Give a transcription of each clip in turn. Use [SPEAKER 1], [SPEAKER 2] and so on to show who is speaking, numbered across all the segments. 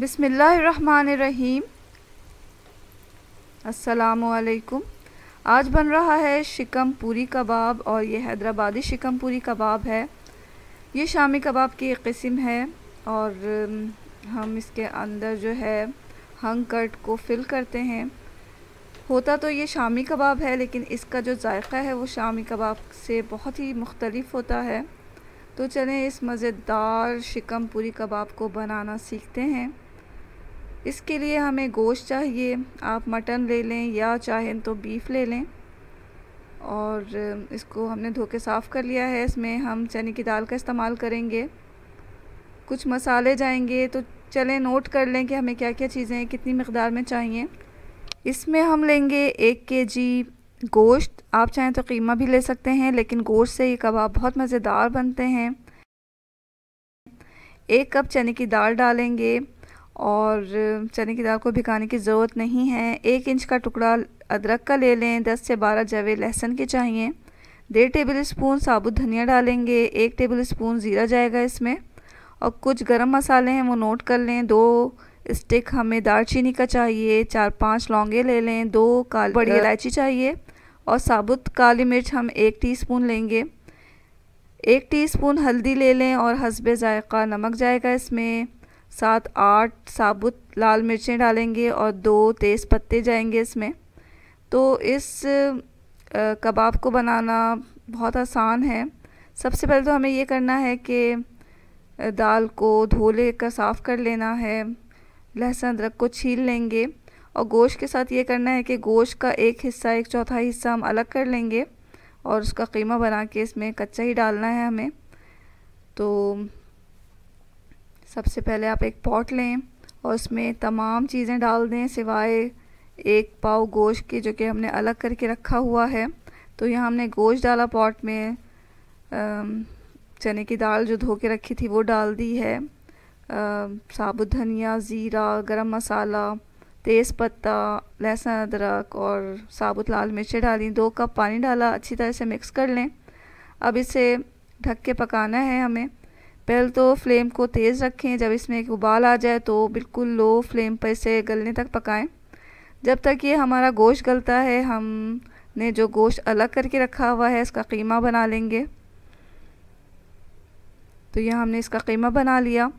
[SPEAKER 1] बिसमीम अलकुम आज बन रहा है शिकम पूरी कबाब और ये हैदराबादी शिकम पूरी कबाब है ये शामी कबाब की एक किस्म है और हम इसके अंदर जो है हंग कट को फिल करते हैं होता तो ये शामी कबाब है लेकिन इसका जो जायका है वो शामी कबाब से बहुत ही मुख्तलफ होता है तो चलें इस मज़ेदार शिकम पूरी कबाब को बनाना सीखते हैं इसके लिए हमें गोश्त चाहिए आप मटन ले लें या चाहें तो बीफ ले लें और इसको हमने धो के साफ़ कर लिया है इसमें हम चने की दाल का इस्तेमाल करेंगे कुछ मसाले जाएंगे तो चलें नोट कर लें कि हमें क्या क्या चीज़ें कितनी मकदार में चाहिए इसमें हम लेंगे एक के जी गोश्त आप चाहें तो कीमा भी ले सकते हैं लेकिन गोश्त से ये कबाब बहुत मज़ेदार बनते हैं एक कप चने की दाल डालेंगे और चने की दाल को भिगाने की ज़रूरत नहीं है एक इंच का टुकड़ा अदरक का ले लें दस से बारह जवे लहसुन के चाहिए डेढ़ टेबल स्पून साबुत धनिया डालेंगे एक टेबल स्पून ज़ीरा जाएगा इसमें और कुछ गरम मसाले हैं वो नोट कर लें दो स्टिक हमें दालचीनी का चाहिए चार पांच लौंगे ले लें दो काली बड़ी इलायची चाहिए और साबुत काली मिर्च हम एक टीस्पून लेंगे एक टीस्पून हल्दी ले लें और हसबे ज़ायक़ा नमक जाएगा इसमें सात आठ साबुत लाल मिर्चें डालेंगे और दो तेज़ पत्ते जाएंगे इसमें तो इस कबाब को बनाना बहुत आसान है सबसे पहले तो हमें ये करना है कि दाल को धो ले कर साफ़ कर लेना है लहसुन अदरक को छील लेंगे और गोश्त के साथ ये करना है कि गोश्त का एक हिस्सा एक चौथाई हिस्सा हम अलग कर लेंगे और उसका कीमा बना के इसमें कच्चा ही डालना है हमें तो सबसे पहले आप एक पॉट लें और उसमें तमाम चीज़ें डाल दें सिवाय एक पाव गोश्त के जो कि हमने अलग करके रखा हुआ है तो यहाँ हमने गोश्त डाला पॉट में चने की दाल जो धो के रखी थी वो डाल दी है साबुत धनिया ज़ीरा गरम मसाला तेज़ पत्ता लहसुन अदरक और साबुत लाल मिर्चें डाली दो कप पानी डाला अच्छी तरह से मिक्स कर लें अब इसे ढक के पकाना है हमें पहले तो फ्लेम को तेज़ रखें जब इसमें एक उबाल आ जाए तो बिल्कुल लो फ्लेम पर इसे गलने तक पकाएं जब तक ये हमारा गोश्त गलता है हमने जो गोश्त अलग करके रखा हुआ है इसका कीमा बना लेंगे तो यह हमने इसका कीमा बना लिया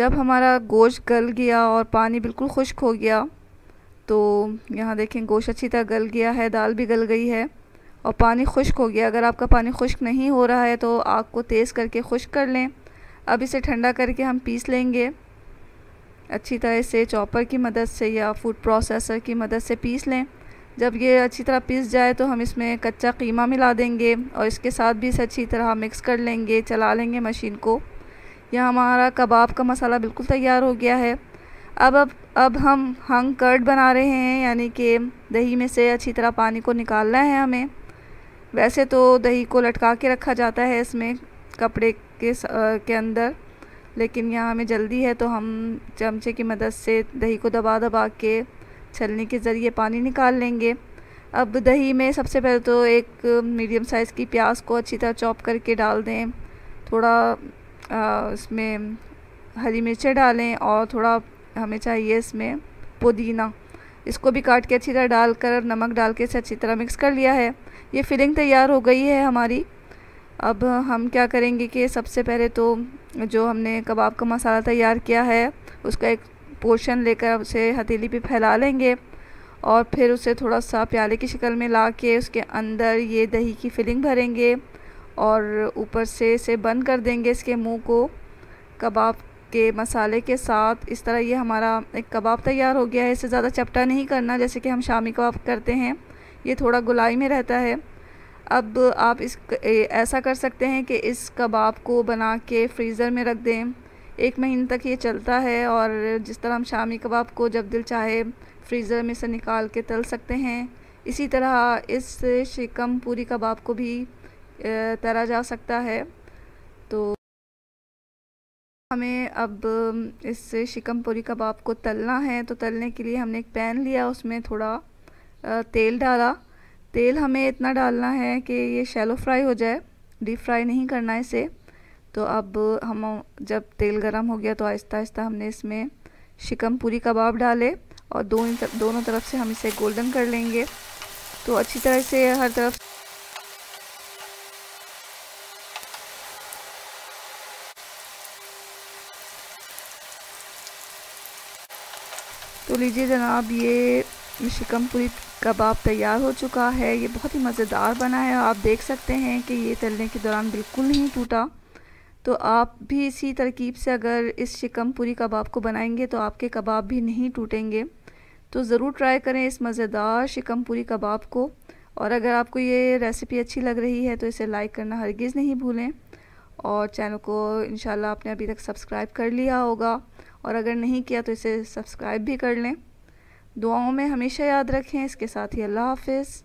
[SPEAKER 1] जब हमारा गोश्त गल गया और पानी बिल्कुल खुश्क हो गया तो यहाँ देखें गोश्त अच्छी तरह गल गया है दाल भी गल गई है और पानी खुश्क हो गया अगर आपका पानी खुश्क नहीं हो रहा है तो आग को तेज़ करके खुश्क कर लें अब इसे ठंडा करके हम पीस लेंगे अच्छी तरह से चॉपर की मदद से या फूड प्रोसेसर की मदद से पीस लें जब ये अच्छी तरह पीस जाए तो हम इसमें कच्चा कीमा मिला देंगे और इसके साथ भी इसे अच्छी तरह मिक्स कर लेंगे चला लेंगे मशीन को यह हमारा कबाब का मसाला बिल्कुल तैयार हो गया है अब अब अब हम हंग कर्ड बना रहे हैं यानी कि दही में से अच्छी तरह पानी को निकालना है हमें वैसे तो दही को लटका के रखा जाता है इसमें कपड़े के के अंदर लेकिन यहाँ हमें जल्दी है तो हम चमचे की मदद से दही को दबा दबा के छलनी के ज़रिए पानी निकाल लेंगे अब दही में सबसे पहले तो एक मीडियम साइज़ की प्याज को अच्छी तरह चॉप करके डाल दें थोड़ा आ, इसमें हरी मिर्चें डालें और थोड़ा हमें चाहिए इसमें पुदीना इसको भी काट के अच्छी तरह डालकर नमक डाल के इसे अच्छी तरह मिक्स कर लिया है ये फिलिंग तैयार हो गई है हमारी अब हम क्या करेंगे कि सबसे पहले तो जो हमने कबाब का मसाला तैयार किया है उसका एक पोर्शन लेकर उसे हथेली पे फैला लेंगे और फिर उसे थोड़ा सा प्याले की शक्ल में ला के उसके अंदर ये दही की फिलिंग भरेंगे और ऊपर से इसे बंद कर देंगे इसके मुंह को कबाब के मसाले के साथ इस तरह ये हमारा एक कबाब तैयार हो गया है इसे ज़्यादा चपटा नहीं करना जैसे कि हम शामी कबाब करते हैं ये थोड़ा गुलाई में रहता है अब आप इस ऐसा कर सकते हैं कि इस कबाब को बना के फ्रीज़र में रख दें एक महीने तक ये चलता है और जिस तरह हम शामी कबाब को जब दिल चाहे फ्रीज़र में से निकाल के तल सकते हैं इसी तरह इस शिकम पूरी कबाब को भी तरा जा सकता है तो हमें अब इस शिकमपुरी कबाब को तलना है तो तलने के लिए हमने एक पैन लिया उसमें थोड़ा तेल डाला तेल हमें इतना डालना है कि ये शैलो फ्राई हो जाए डीप फ्राई नहीं करना है इसे तो अब हम जब तेल गरम हो गया तो आहिस्ता आहिस्ता हमने इसमें शिकम पूरी कबाब डाले और दोनों तरफ से हम इसे गोल्डन कर लेंगे तो अच्छी तरह से हर तरफ तो लीजिए जनाब ये शिकमपुरी कबाब तैयार हो चुका है ये बहुत ही मज़ेदार बना है आप देख सकते हैं कि ये तलने के दौरान बिल्कुल नहीं टूटा तो आप भी इसी तरकीब से अगर इस शिकमपुरी कबाब को बनाएंगे तो आपके कबाब भी नहीं टूटेंगे तो ज़रूर ट्राई करें इस मज़ेदार शिकमपुरी कबाब को और अगर आपको ये रेसिपी अच्छी लग रही है तो इसे लाइक करना हरगिज़ नहीं भूलें और चैनल को इन आपने अभी तक सब्सक्राइब कर लिया होगा और अगर नहीं किया तो इसे सब्सक्राइब भी कर लें दुआओं में हमेशा याद रखें इसके साथ ही अल्लाह हाफिज़